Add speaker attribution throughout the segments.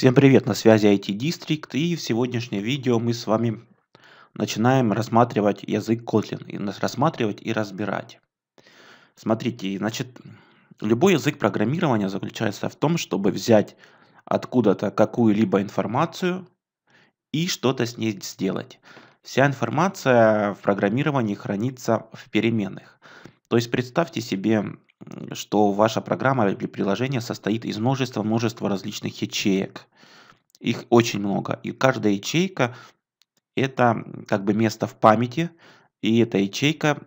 Speaker 1: Всем привет, на связи IT District и в сегодняшнем видео мы с вами начинаем рассматривать язык Kotlin, и рассматривать и разбирать. Смотрите, значит, любой язык программирования заключается в том, чтобы взять откуда-то какую-либо информацию и что-то с ней сделать. Вся информация в программировании хранится в переменных. То есть представьте себе что ваша программа или приложение состоит из множества-множества различных ячеек. Их очень много. И каждая ячейка – это как бы место в памяти, и эта ячейка,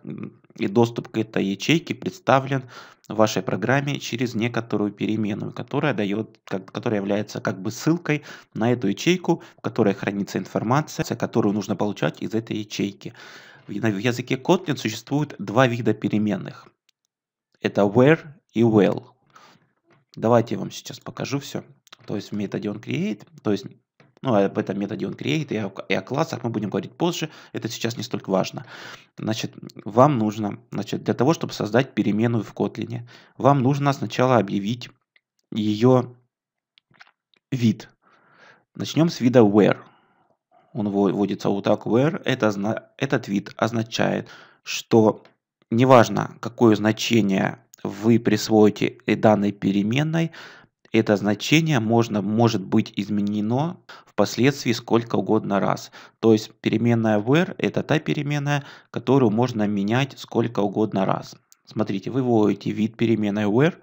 Speaker 1: и доступ к этой ячейке представлен в вашей программе через некоторую переменную, которая, дает, как, которая является как бы ссылкой на эту ячейку, в которой хранится информация, которую нужно получать из этой ячейки. В языке Kotlin существует два вида переменных – это where и well. Давайте я вам сейчас покажу все. То есть в методе он create, то есть ну, об а этом методе он create и о, и о классах мы будем говорить позже, это сейчас не столько важно. Значит, вам нужно, значит, для того, чтобы создать переменную в Kotlin, вам нужно сначала объявить ее вид. Начнем с вида where. Он вводится вот так where. Это, этот вид означает, что неважно, какое значение вы присвоите данной переменной, это значение можно, может быть изменено впоследствии сколько угодно раз. То есть переменная var это та переменная, которую можно менять сколько угодно раз. Смотрите, вы вводите вид переменной where,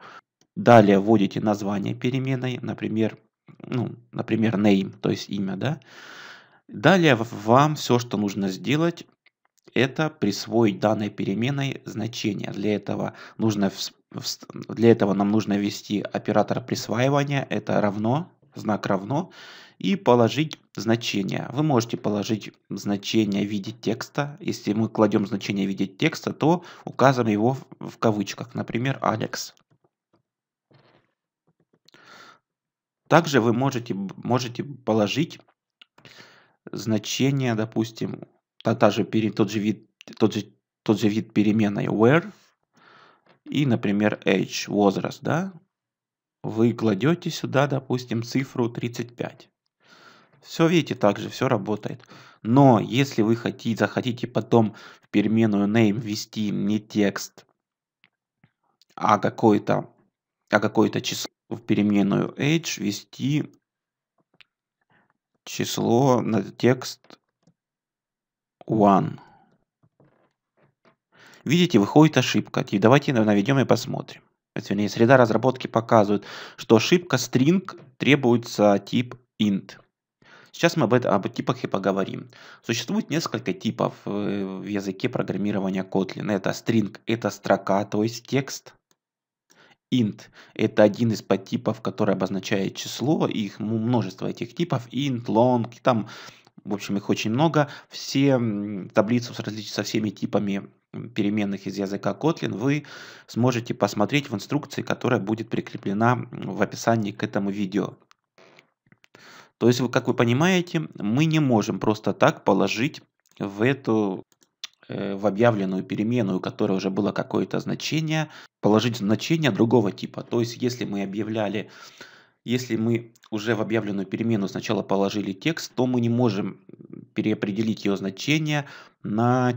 Speaker 1: далее вводите название переменной, например, ну, например, name, то есть имя, да. Далее вам все, что нужно сделать, это присвоить данной переменной значение. Для этого, нужно, для этого нам нужно ввести оператор присваивания, это равно, знак равно, и положить значение. Вы можете положить значение в виде текста. Если мы кладем значение в виде текста, то указываем его в кавычках, например, Алекс. Также вы можете, можете положить значение, допустим, та, та же, тот, же вид, тот, же, тот же вид переменной where и, например, age, возраст, да, вы кладете сюда, допустим, цифру 35. Все, видите, так же все работает. Но если вы хотите, захотите потом в переменную name ввести не текст, а, а какое-то а какое число, в переменную age ввести число на текст one. Видите, выходит ошибка. И давайте наведем и посмотрим. Вернее, среда разработки показывает, что ошибка string требуется тип int. Сейчас мы об, этом, об типах и поговорим. Существует несколько типов э, в языке программирования Kotlin. Это string, это строка, то есть текст. Int – это один из подтипов, который обозначает число, их множество этих типов. Int, long, там в общем, их очень много. Все таблицы с различ... со всеми типами переменных из языка Kotlin вы сможете посмотреть в инструкции, которая будет прикреплена в описании к этому видео. То есть, как вы понимаете, мы не можем просто так положить в эту э, в объявленную переменную, у которой уже было какое-то значение, положить значение другого типа. То есть, если мы объявляли если мы уже в объявленную перемену сначала положили текст, то мы не можем переопределить ее значение на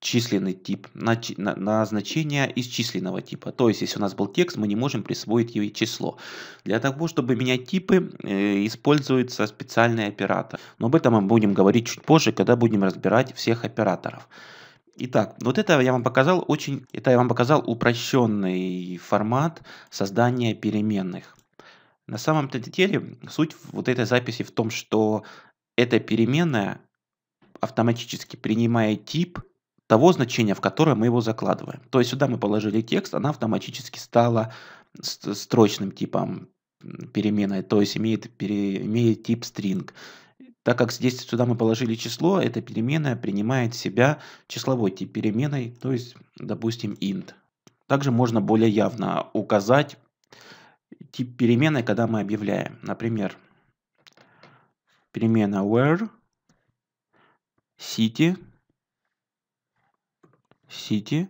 Speaker 1: численный тип, на, на, на значение из численного типа. То есть, если у нас был текст, мы не можем присвоить ей число. Для того, чтобы менять типы, э, используется специальный оператор. Но об этом мы будем говорить чуть позже, когда будем разбирать всех операторов. Итак, вот это я вам показал очень, это я вам показал упрощенный формат создания переменных. На самом-то деле суть вот этой записи в том, что эта переменная автоматически принимает тип того значения, в которое мы его закладываем. То есть сюда мы положили текст, она автоматически стала строчным типом переменной, то есть имеет, пере, имеет тип string. Так как здесь сюда мы положили число, эта переменная принимает себя числовой тип переменной, то есть, допустим, int. Также можно более явно указать тип переменной, когда мы объявляем. Например, перемена where, city, city.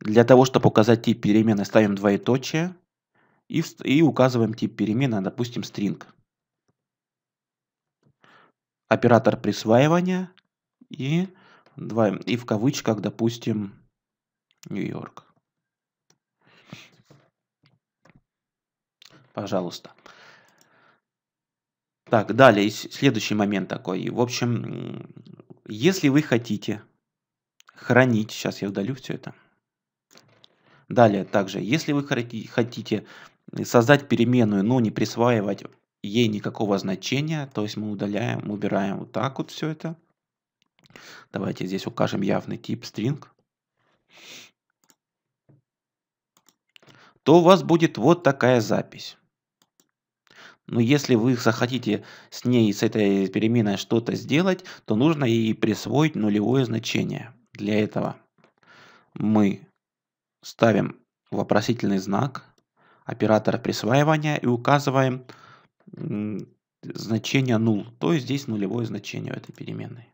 Speaker 1: Для того, чтобы указать тип переменной, ставим двоеточие и, и указываем тип переменной, допустим, string. Оператор присваивания и, два, и в кавычках, допустим, Нью-Йорк. Пожалуйста. Так, далее, следующий момент такой. В общем, если вы хотите хранить, сейчас я удалю все это. Далее, также, если вы хотите создать переменную, но не присваивать ей никакого значения, то есть мы удаляем, убираем вот так вот все это. Давайте здесь укажем явный тип string. То у вас будет вот такая запись. Но если вы захотите с ней, с этой переменной что-то сделать, то нужно ей присвоить нулевое значение. Для этого мы ставим вопросительный знак, оператора присваивания и указываем значение null, то есть здесь нулевое значение у этой переменной.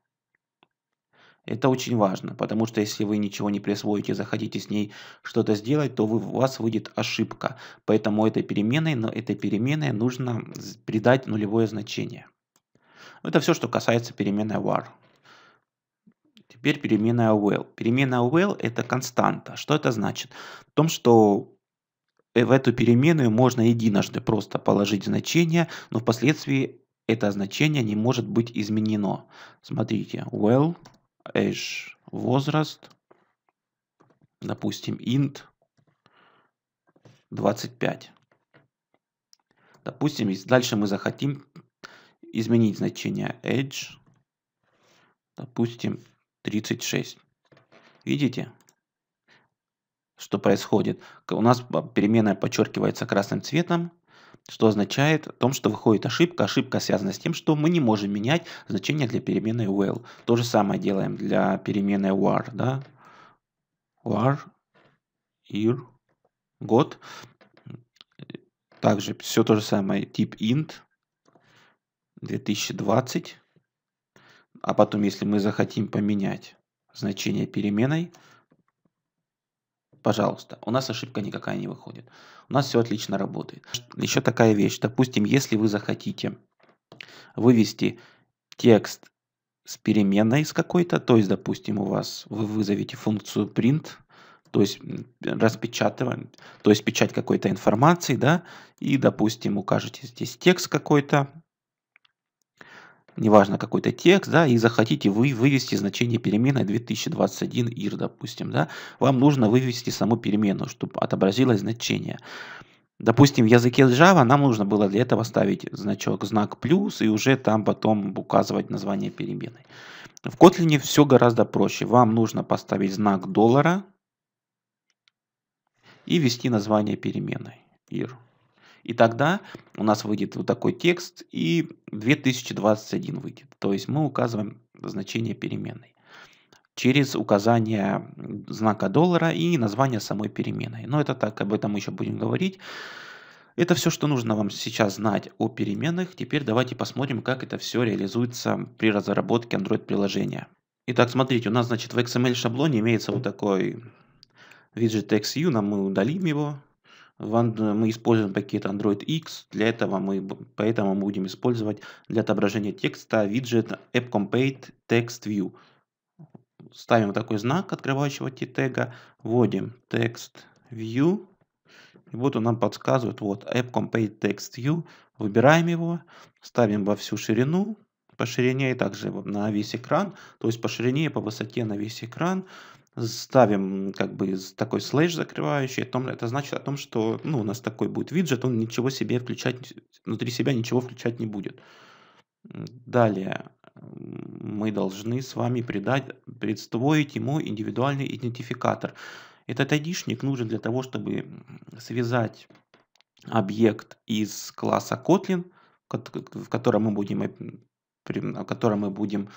Speaker 1: Это очень важно, потому что если вы ничего не присвоите захотите с ней что-то сделать, то вы, у вас выйдет ошибка. Поэтому этой переменной, но этой переменной нужно придать нулевое значение. Это все, что касается переменной var. Теперь переменная well. Переменная well это константа. Что это значит? В том, что э, в эту переменную можно единожды просто положить значение, но впоследствии это значение не может быть изменено. Смотрите, well age возраст, допустим, int 25. Допустим, дальше мы захотим изменить значение age, допустим, 36. Видите, что происходит? У нас а, переменная подчеркивается красным цветом, что означает о том, что выходит ошибка. Ошибка связана с тем, что мы не можем менять значение для переменной will. То же самое делаем для переменной war, да? war year, год. Также все то же самое, тип int 2020. А потом, если мы захотим поменять значение переменной, пожалуйста, у нас ошибка никакая не выходит. У нас все отлично работает. Еще такая вещь. Допустим, если вы захотите вывести текст с переменной с какой-то, то есть, допустим, у вас вы вызовете функцию print, то есть распечатываем, то есть печать какой-то информации, да, и, допустим, укажете здесь текст какой-то, неважно какой-то текст, да, и захотите вы вывести значение переменной 2021 ir, допустим, да, вам нужно вывести саму переменную, чтобы отобразилось значение. Допустим, в языке Java нам нужно было для этого ставить значок знак плюс и уже там потом указывать название переменной. В Kotlin все гораздо проще. Вам нужно поставить знак доллара и ввести название переменной ir. И тогда у нас выйдет вот такой текст, и 2021 выйдет. То есть мы указываем значение переменной через указание знака доллара и название самой переменной. Но это так, об этом мы еще будем говорить. Это все, что нужно вам сейчас знать о переменных. Теперь давайте посмотрим, как это все реализуется при разработке Android-приложения. Итак, смотрите, у нас значит в XML шаблоне имеется вот такой виджет XU, нам мы удалим его мы используем пакет Android X, для этого мы, поэтому мы будем использовать для отображения текста виджет AppCompate TextView. Ставим такой знак открывающего тега вводим TextView, и вот он нам подсказывает, вот AppCompate TextView, выбираем его, ставим во всю ширину, по ширине и также на весь экран, то есть по ширине и по высоте на весь экран, ставим как бы такой слэш закрывающий, о том, это значит о том, что ну, у нас такой будет виджет, он ничего себе включать, внутри себя ничего включать не будет. Далее мы должны с вами придать, представить ему индивидуальный идентификатор. Этот айдишник нужен для того, чтобы связать объект из класса Kotlin, в котором мы будем, в э, котором мы будем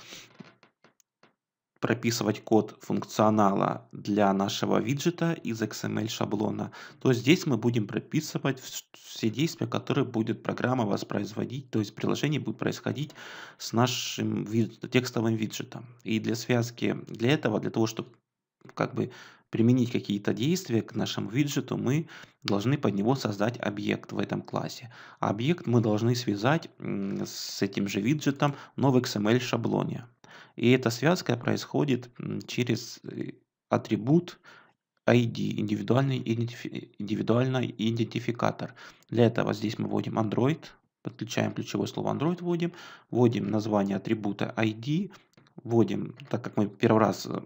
Speaker 1: прописывать код функционала для нашего виджета из XML шаблона, то здесь мы будем прописывать все действия, которые будет программа воспроизводить, то есть приложение будет происходить с нашим текстовым виджетом. И для связки, для этого, для того, чтобы как бы применить какие-то действия к нашему виджету, мы должны под него создать объект в этом классе. А объект мы должны связать с этим же виджетом, но в XML шаблоне. И эта связка происходит через э, атрибут ID, индивидуальный, идентифи, индивидуальный идентификатор. Для этого здесь мы вводим Android, подключаем ключевое слово Android, вводим, вводим название атрибута ID, вводим, так как мы первый раз, э,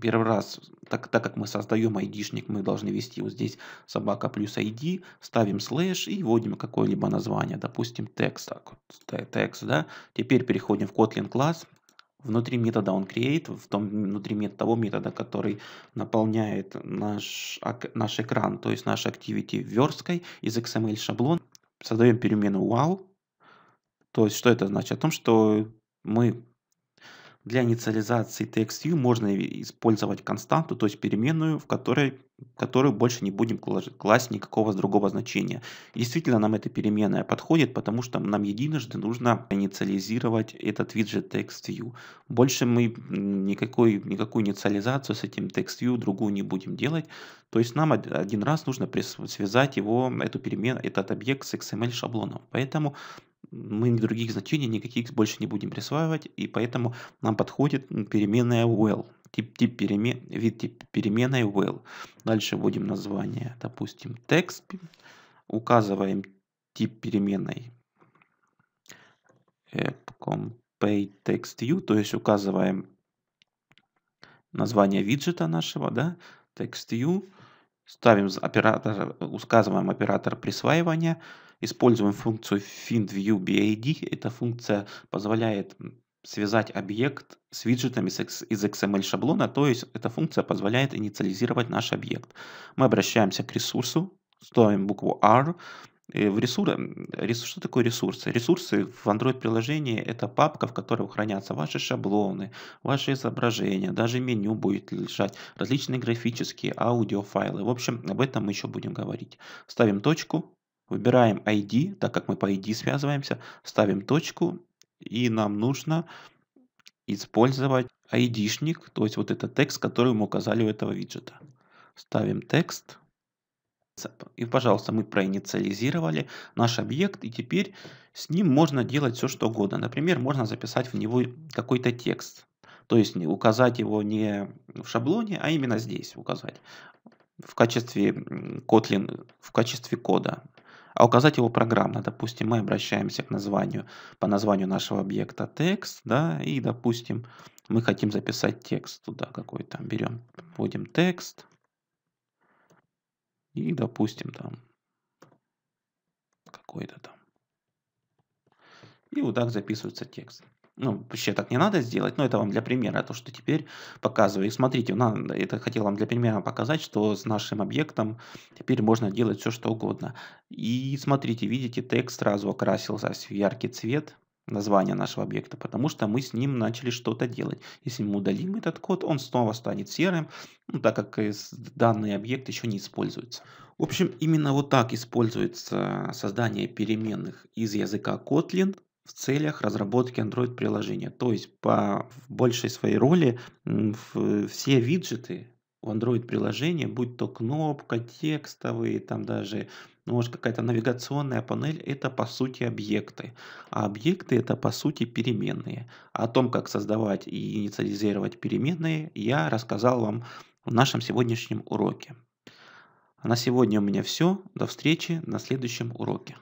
Speaker 1: первый раз так, так как мы создаем ID-шник, мы должны ввести вот здесь собака плюс ID, ставим слэш и вводим какое-либо название, допустим, текст, так, текст, да. Теперь переходим в Kotlin класс, внутри метода onCreate, в том, внутри метода, того метода, который наполняет наш, наш экран, то есть наш activity версткой из XML шаблон, создаем переменную wow. То есть что это значит? О том, что мы для инициализации TextView можно использовать константу, то есть переменную, в которой которую больше не будем класть никакого другого значения. Действительно, нам эта переменная подходит, потому что нам единожды нужно инициализировать этот виджет TextView. Больше мы никакой, никакую инициализацию с этим TextView другую не будем делать. То есть нам один раз нужно связать его, эту перемен, этот объект с XML шаблоном. Поэтому мы других значений никаких больше не будем присваивать, и поэтому нам подходит переменная well тип, тип перемен, вид тип переменной well. Дальше вводим название, допустим, text, указываем тип переменной app.compay.text.view, то есть указываем название виджета нашего, да, text.view, ставим оператор, указываем оператор присваивания, используем функцию findViewBID. Эта функция позволяет связать объект с виджетами из XML-шаблона, то есть эта функция позволяет инициализировать наш объект. Мы обращаемся к ресурсу, ставим букву R, в ресурс, что такое ресурсы? Ресурсы в Android-приложении – это папка, в которой хранятся ваши шаблоны, ваши изображения, даже меню будет лежать, различные графические аудиофайлы. В общем, об этом мы еще будем говорить. Ставим точку, выбираем ID, так как мы по ID связываемся, ставим точку и нам нужно использовать ID-шник, то есть вот этот текст, который мы указали у этого виджета. Ставим текст. И, пожалуйста, мы проинициализировали наш объект, и теперь с ним можно делать все, что угодно. Например, можно записать в него какой-то текст. То есть указать его не в шаблоне, а именно здесь указать в качестве Kotlin, в качестве кода а указать его программно. Допустим, мы обращаемся к названию, по названию нашего объекта текст, да, и, допустим, мы хотим записать текст туда какой-то. Берем, вводим текст, и, допустим, там какой-то там. И вот так записывается текст ну, вообще так не надо сделать, но это вам для примера, то, что теперь показываю. И смотрите, надо, это хотел вам для примера показать, что с нашим объектом теперь можно делать все, что угодно. И смотрите, видите, текст сразу окрасился в яркий цвет, название нашего объекта, потому что мы с ним начали что-то делать. Если мы удалим этот код, он снова станет серым, ну, так как данный объект еще не используется. В общем, именно вот так используется создание переменных из языка Kotlin в целях разработки Android-приложения. То есть по большей своей роли все виджеты в Android-приложении, будь то кнопка, текстовые, там даже ну, может какая-то навигационная панель, это по сути объекты. А объекты это по сути переменные. О том, как создавать и инициализировать переменные, я рассказал вам в нашем сегодняшнем уроке. А на сегодня у меня все. До встречи на следующем уроке.